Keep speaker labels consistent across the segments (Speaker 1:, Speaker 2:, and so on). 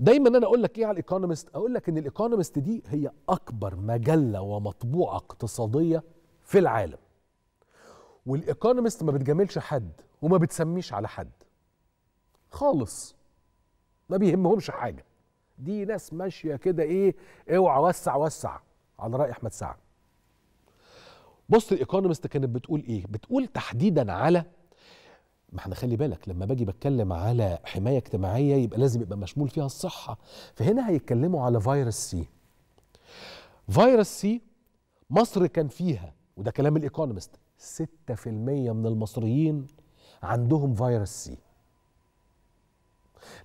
Speaker 1: دايما انا اقول لك ايه على الايكونومست اقول لك ان الايكونومست دي هي اكبر مجله ومطبوعه اقتصاديه في العالم والايكونومست ما بتجاملش حد وما بتسميش على حد خالص ما بيهمهمش حاجه دي ناس ماشيه كده ايه اوعى وسع وسع على راي احمد سعد بص الايكونومست كانت بتقول ايه بتقول تحديدا على ما احنا خلي بالك لما باجي بتكلم على حمايه اجتماعيه يبقى لازم يبقى مشمول فيها الصحه فهنا هيتكلموا على فيروس سي فيروس سي مصر كان فيها وده كلام الايكونومست 6% من المصريين عندهم فيروس سي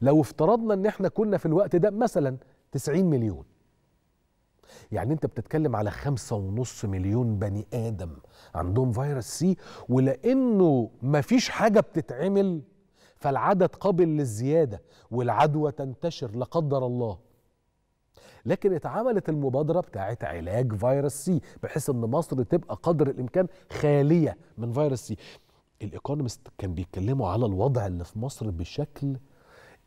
Speaker 1: لو افترضنا ان احنا كنا في الوقت ده مثلا 90 مليون يعني انت بتتكلم على خمسة ونص مليون بني آدم عندهم فيروس سي ولأنه مفيش حاجة بتتعمل فالعدد قابل للزيادة والعدوى تنتشر لا قدر الله لكن اتعملت المبادرة بتاعت علاج فيروس سي بحيث ان مصر تبقى قدر الامكان خالية من فيروس سي الايكونومست كان بيتكلموا على الوضع اللي في مصر بشكل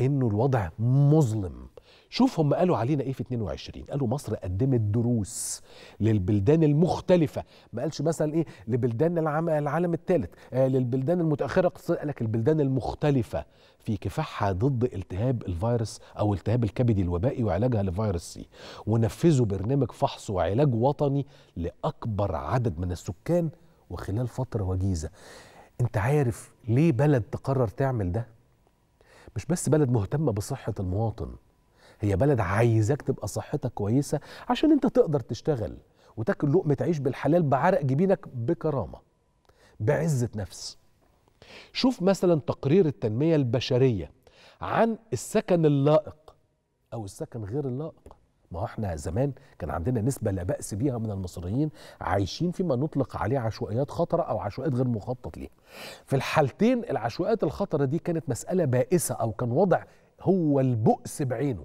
Speaker 1: انه الوضع مظلم شوف هم قالوا علينا ايه في 22 قالوا مصر قدمت دروس للبلدان المختلفه ما قالش مثلا ايه لبلدان العالم الثالث آه للبلدان المتاخره اقتصاديا قال لك البلدان المختلفه في كفاحها ضد التهاب الفيروس او التهاب الكبدي الوبائي وعلاجها لفيروس سي ونفذوا برنامج فحص وعلاج وطني لاكبر عدد من السكان وخلال فتره وجيزه انت عارف ليه بلد تقرر تعمل ده مش بس بلد مهتمه بصحه المواطن هي بلد عايزاك تبقى صحتك كويسه عشان انت تقدر تشتغل وتاكل لقمه عيش بالحلال بعرق جبينك بكرامه بعزه نفس شوف مثلا تقرير التنميه البشريه عن السكن اللائق او السكن غير اللائق ما احنا زمان كان عندنا نسبة لا بأس بيها من المصريين عايشين فيما نطلق عليه عشوائيات خطرة أو عشوائيات غير مخطط ليها. في الحالتين العشوائيات الخطرة دي كانت مسألة بائسة أو كان وضع هو البؤس بعينه.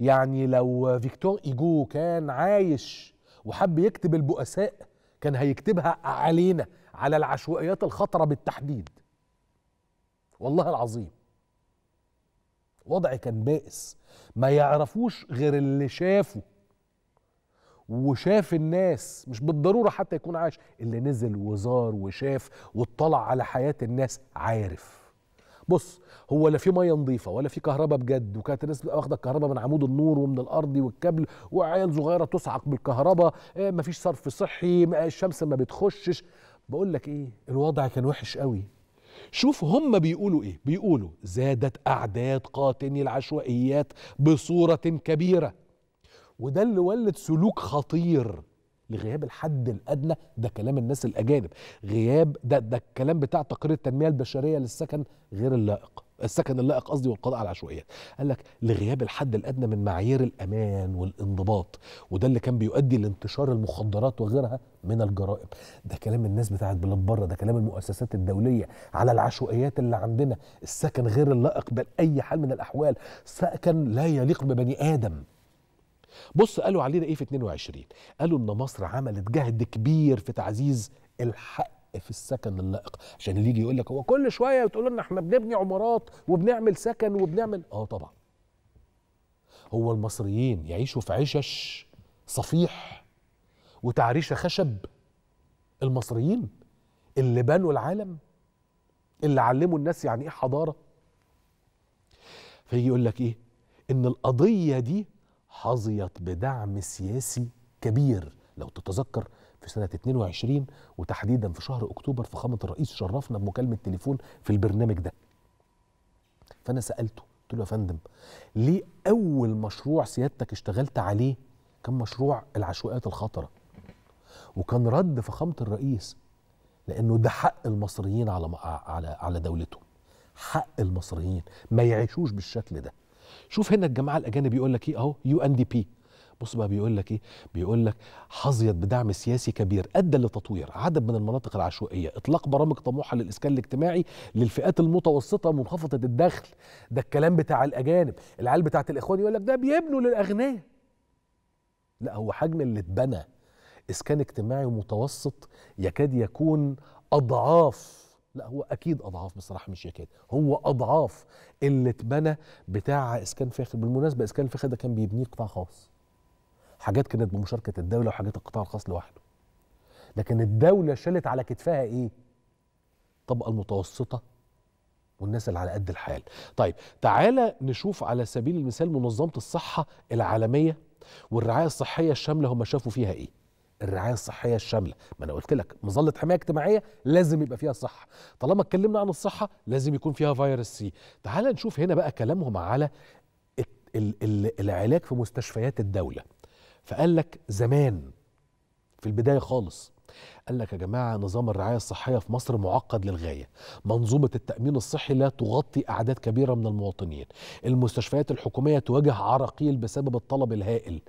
Speaker 1: يعني لو فيكتور ايجو كان عايش وحب يكتب البؤساء كان هيكتبها علينا على العشوائيات الخطره بالتحديد والله العظيم وضع كان بائس ما يعرفوش غير اللي شافه وشاف الناس مش بالضرورة حتى يكون عايش اللي نزل وزار وشاف واطلع على حياة الناس عارف بص هو لا في ميه نظيفه ولا في كهرباء بجد وكانت الناس واخده الكهرباء من عمود النور ومن الارض والكابل وعيال صغيره تصعق بالكهرباء ما آه، مفيش صرف صحي الشمس ما بتخشش بقول لك ايه الوضع كان وحش قوي شوف هم بيقولوا ايه بيقولوا زادت اعداد قاتني العشوائيات بصوره كبيره وده اللي ولد سلوك خطير لغياب الحد الادنى ده كلام الناس الاجانب غياب ده ده الكلام بتاع تقرير التنميه البشريه للسكن غير اللائق السكن اللائق قصدي والقضاء على العشوائيات قال لك لغياب الحد الادنى من معايير الامان والانضباط وده اللي كان بيؤدي لانتشار المخدرات وغيرها من الجرائم ده كلام الناس بتاعت بلاد بره ده كلام المؤسسات الدوليه على العشوائيات اللي عندنا السكن غير اللائق باي حال من الاحوال سكن لا يليق ببني ادم بص قالوا علينا ايه في 22 قالوا ان مصر عملت جهد كبير في تعزيز الحق في السكن اللائق عشان اللي يجي يقول لك هو كل شويه بتقول لنا احنا بنبني عمارات وبنعمل سكن وبنعمل اه طبعا هو المصريين يعيشوا في عشش صفيح وتعريشه خشب المصريين اللي بنوا العالم اللي علموا الناس يعني ايه حضاره فيجي يقول لك ايه ان القضيه دي حظيت بدعم سياسي كبير لو تتذكر في سنة 22 وتحديدا في شهر أكتوبر فخامة الرئيس شرفنا بمكالمة تليفون في البرنامج ده فأنا سألته قلت له يا فندم ليه أول مشروع سيادتك اشتغلت عليه كان مشروع العشوائيات الخطرة وكان رد فخامة الرئيس لأنه ده حق المصريين على على على دولتهم حق المصريين ما يعيشوش بالشكل ده شوف هنا الجماعه الاجانب يقول لك ايه اهو يو ان دي بي بص بقى بيقول لك ايه بيقول لك حظيت بدعم سياسي كبير ادى لتطوير عدد من المناطق العشوائيه اطلاق برامج طموحه للاسكان الاجتماعي للفئات المتوسطه منخفضه الدخل ده الكلام بتاع الاجانب العيال بتاعت الاخوان يقول لك ده بيبنوا للاغنياء لا هو حجم اللي اتبنى اسكان اجتماعي متوسط يكاد يكون اضعاف لا هو اكيد اضعاف بصراحه مش يكاد هو اضعاف اللي اتبنى بتاع اسكان فاخر بالمناسبه اسكان فاخر ده كان بيبنيه قطاع خاص حاجات كانت بمشاركه الدوله وحاجات القطاع الخاص لوحده لكن الدوله شالت على كتفها ايه الطبقه المتوسطه والناس اللي على قد الحال طيب تعالى نشوف على سبيل المثال منظمه الصحه العالميه والرعايه الصحيه الشامله هم شافوا فيها ايه الرعايه الصحيه الشامله ما انا قلت لك مظله حمايه اجتماعيه لازم يبقى فيها صحه طالما اتكلمنا عن الصحه لازم يكون فيها فيروس سي تعال نشوف هنا بقى كلامهم على العلاج في مستشفيات الدوله فقال لك زمان في البدايه خالص قال لك يا جماعه نظام الرعايه الصحيه في مصر معقد للغايه منظومه التامين الصحي لا تغطي اعداد كبيره من المواطنين المستشفيات الحكوميه تواجه عراقيل بسبب الطلب الهائل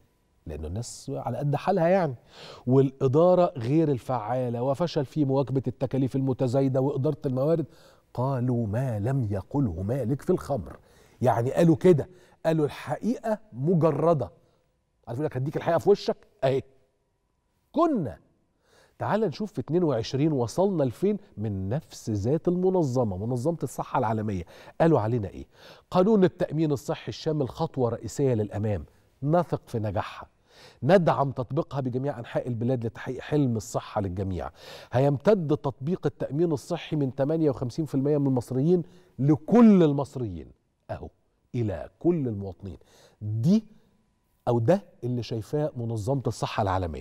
Speaker 1: لأنه الناس على قد حالها يعني والإدارة غير الفعالة وفشل في مواكبة التكاليف المتزايدة وإدارة الموارد قالوا ما لم يقله مالك في الخمر يعني قالوا كده قالوا الحقيقة مجردة عارف لك هديك الحقيقة في وشك أهي كنا تعال نشوف في 22 وصلنا لفين من نفس ذات المنظمه منظمه الصحه العالميه قالوا علينا ايه قانون التامين الصحي الشامل خطوه رئيسيه للامام نثق في نجاحها ندعم تطبيقها بجميع أنحاء البلاد لتحقيق حلم الصحة للجميع هيمتد تطبيق التأمين الصحي من 58% من المصريين لكل المصريين أهو إلى كل المواطنين دي أو ده اللي شايفاه منظمة الصحة العالمية